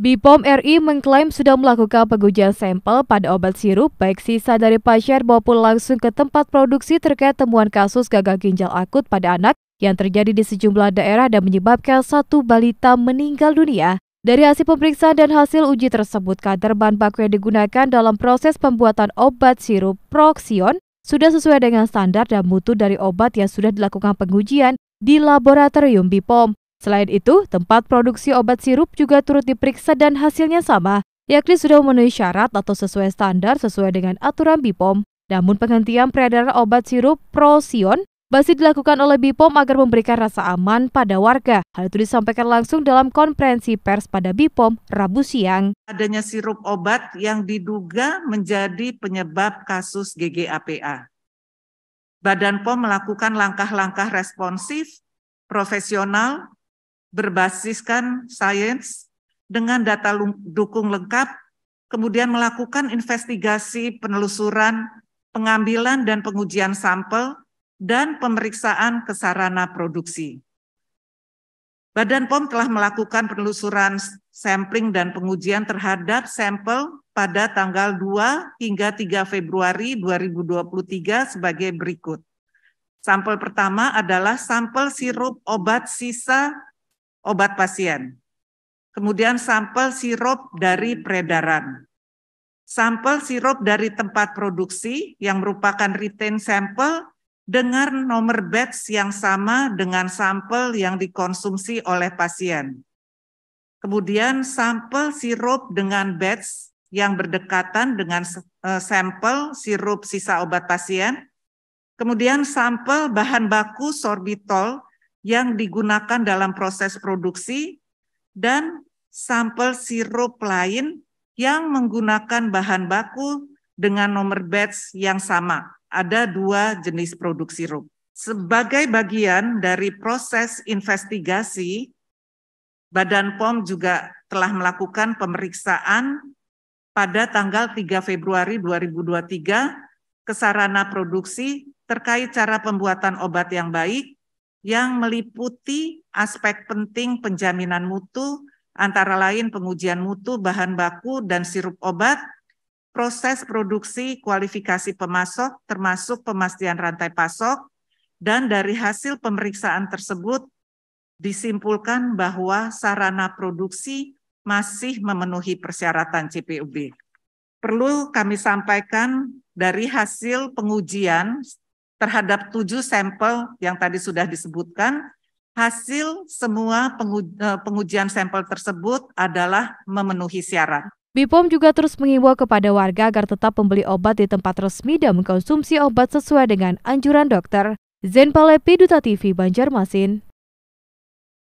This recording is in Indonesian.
Bipom RI mengklaim sudah melakukan pengujian sampel pada obat sirup baik sisa dari pasien maupun langsung ke tempat produksi terkait temuan kasus gagal ginjal akut pada anak yang terjadi di sejumlah daerah dan menyebabkan satu balita meninggal dunia. Dari hasil pemeriksaan dan hasil uji tersebut, kadar bahan baku yang digunakan dalam proses pembuatan obat sirup Proxion sudah sesuai dengan standar dan mutu dari obat yang sudah dilakukan pengujian di laboratorium Bipom. Selain itu, tempat produksi obat sirup juga turut diperiksa dan hasilnya sama, yakni sudah memenuhi syarat atau sesuai standar sesuai dengan aturan BIPOM. Namun penghentian peredaran obat sirup Prosion masih dilakukan oleh BIPOM agar memberikan rasa aman pada warga. Hal itu disampaikan langsung dalam konferensi pers pada BIPOM Rabu siang. Adanya sirup obat yang diduga menjadi penyebab kasus GGAPA. Badan POM melakukan langkah-langkah responsif, profesional, berbasiskan sains dengan data dukung lengkap, kemudian melakukan investigasi penelusuran, pengambilan dan pengujian sampel, dan pemeriksaan kesarana produksi. Badan POM telah melakukan penelusuran sampling dan pengujian terhadap sampel pada tanggal 2 hingga 3 Februari 2023 sebagai berikut. Sampel pertama adalah sampel sirup obat sisa obat pasien. Kemudian sampel sirup dari peredaran. Sampel sirup dari tempat produksi yang merupakan retain sampel dengan nomor batch yang sama dengan sampel yang dikonsumsi oleh pasien. Kemudian sampel sirup dengan batch yang berdekatan dengan eh, sampel sirup sisa obat pasien. Kemudian sampel bahan baku sorbitol yang digunakan dalam proses produksi dan sampel sirup lain yang menggunakan bahan baku dengan nomor batch yang sama. Ada dua jenis produk sirup. Sebagai bagian dari proses investigasi, Badan POM juga telah melakukan pemeriksaan pada tanggal 3 Februari 2023 ke sarana produksi terkait cara pembuatan obat yang baik yang meliputi aspek penting penjaminan mutu, antara lain pengujian mutu, bahan baku, dan sirup obat, proses produksi kualifikasi pemasok, termasuk pemastian rantai pasok, dan dari hasil pemeriksaan tersebut disimpulkan bahwa sarana produksi masih memenuhi persyaratan CPUB. Perlu kami sampaikan dari hasil pengujian terhadap tujuh sampel yang tadi sudah disebutkan, hasil semua e, pengujian sampel tersebut adalah memenuhi syarat. BIPOM juga terus mengimbau kepada warga agar tetap membeli obat di tempat resmi dan mengkonsumsi obat sesuai dengan anjuran dokter. Zen Palepi, Duta TV, Banjarmasin.